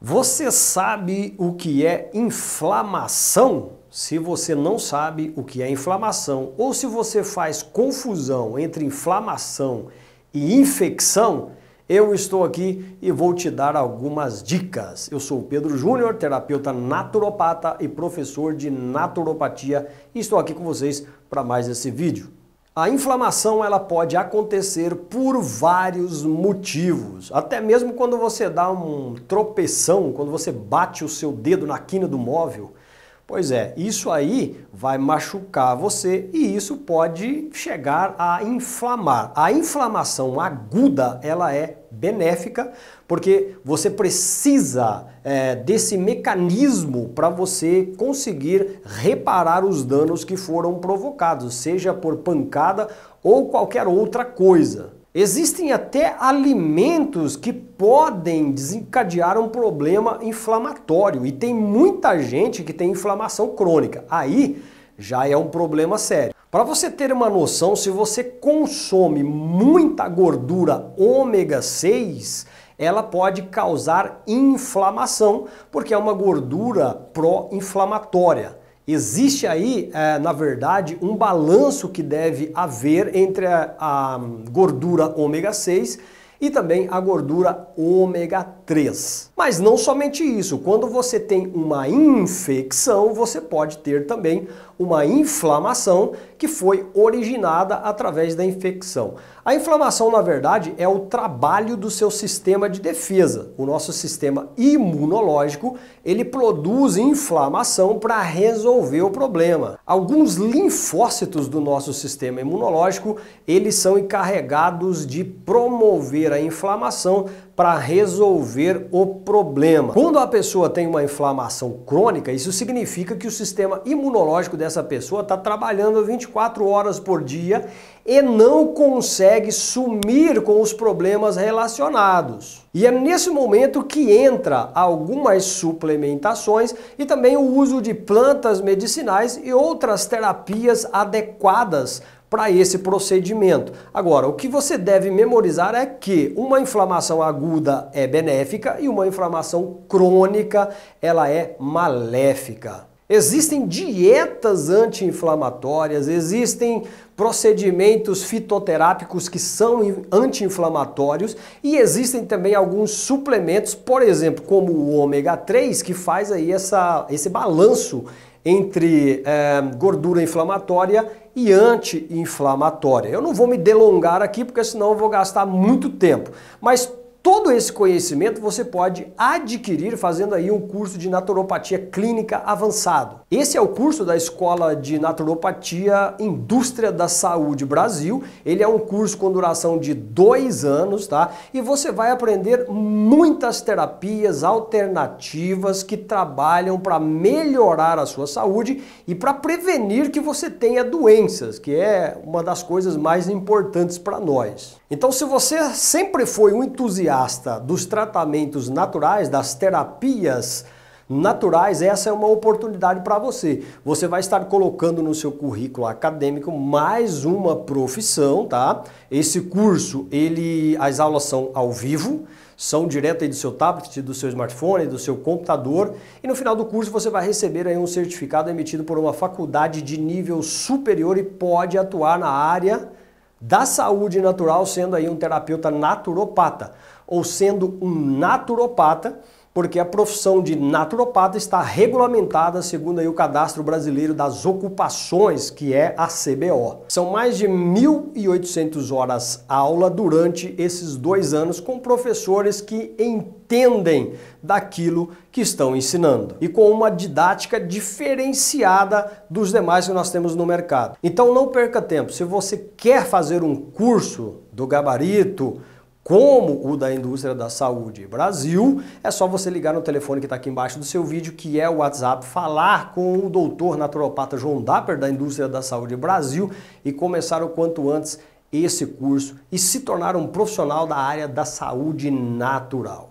Você sabe o que é inflamação? Se você não sabe o que é inflamação ou se você faz confusão entre inflamação e infecção, eu estou aqui e vou te dar algumas dicas. Eu sou o Pedro Júnior, terapeuta naturopata e professor de naturopatia, e estou aqui com vocês para mais esse vídeo. A inflamação ela pode acontecer por vários motivos. Até mesmo quando você dá um tropeção, quando você bate o seu dedo na quina do móvel, Pois é, isso aí vai machucar você e isso pode chegar a inflamar. A inflamação aguda ela é benéfica porque você precisa é, desse mecanismo para você conseguir reparar os danos que foram provocados, seja por pancada ou qualquer outra coisa. Existem até alimentos que podem desencadear um problema inflamatório e tem muita gente que tem inflamação crônica. Aí já é um problema sério. Para você ter uma noção, se você consome muita gordura ômega 6, ela pode causar inflamação, porque é uma gordura pró-inflamatória. Existe aí, é, na verdade, um balanço que deve haver entre a, a gordura ômega 6 e também a gordura ômega 3. Mas não somente isso, quando você tem uma infecção, você pode ter também uma inflamação que foi originada através da infecção. A inflamação, na verdade, é o trabalho do seu sistema de defesa. O nosso sistema imunológico, ele produz inflamação para resolver o problema. Alguns linfócitos do nosso sistema imunológico, eles são encarregados de promover a inflamação para resolver o problema. Quando a pessoa tem uma inflamação crônica, isso significa que o sistema imunológico dessa pessoa está trabalhando 24 horas por dia e não consegue sumir com os problemas relacionados. E é nesse momento que entra algumas suplementações e também o uso de plantas medicinais e outras terapias adequadas para esse procedimento. Agora, o que você deve memorizar é que uma inflamação aguda é benéfica e uma inflamação crônica ela é maléfica. Existem dietas anti-inflamatórias, existem procedimentos fitoterápicos que são anti-inflamatórios e existem também alguns suplementos, por exemplo, como o ômega 3, que faz aí essa, esse balanço entre é, gordura inflamatória e anti-inflamatória. Eu não vou me delongar aqui porque senão eu vou gastar muito tempo, mas Todo esse conhecimento você pode adquirir fazendo aí um curso de naturopatia clínica avançado. Esse é o curso da Escola de Naturopatia Indústria da Saúde Brasil. Ele é um curso com duração de dois anos, tá? E você vai aprender muitas terapias alternativas que trabalham para melhorar a sua saúde e para prevenir que você tenha doenças, que é uma das coisas mais importantes para nós. Então, se você sempre foi um entusiasta entusiasta dos tratamentos naturais, das terapias naturais, essa é uma oportunidade para você. Você vai estar colocando no seu currículo acadêmico mais uma profissão, tá? Esse curso, ele as aulas são ao vivo, são direto aí do seu tablet, do seu smartphone, do seu computador, e no final do curso você vai receber aí um certificado emitido por uma faculdade de nível superior e pode atuar na área da saúde natural, sendo aí um terapeuta naturopata ou sendo um naturopata porque a profissão de naturopata está regulamentada segundo o Cadastro Brasileiro das Ocupações, que é a CBO. São mais de 1.800 horas aula durante esses dois anos com professores que entendem daquilo que estão ensinando e com uma didática diferenciada dos demais que nós temos no mercado. Então não perca tempo, se você quer fazer um curso do gabarito, como o da indústria da saúde Brasil, é só você ligar no telefone que está aqui embaixo do seu vídeo, que é o WhatsApp, falar com o doutor naturopata João Dapper da indústria da saúde Brasil e começar o quanto antes esse curso e se tornar um profissional da área da saúde natural.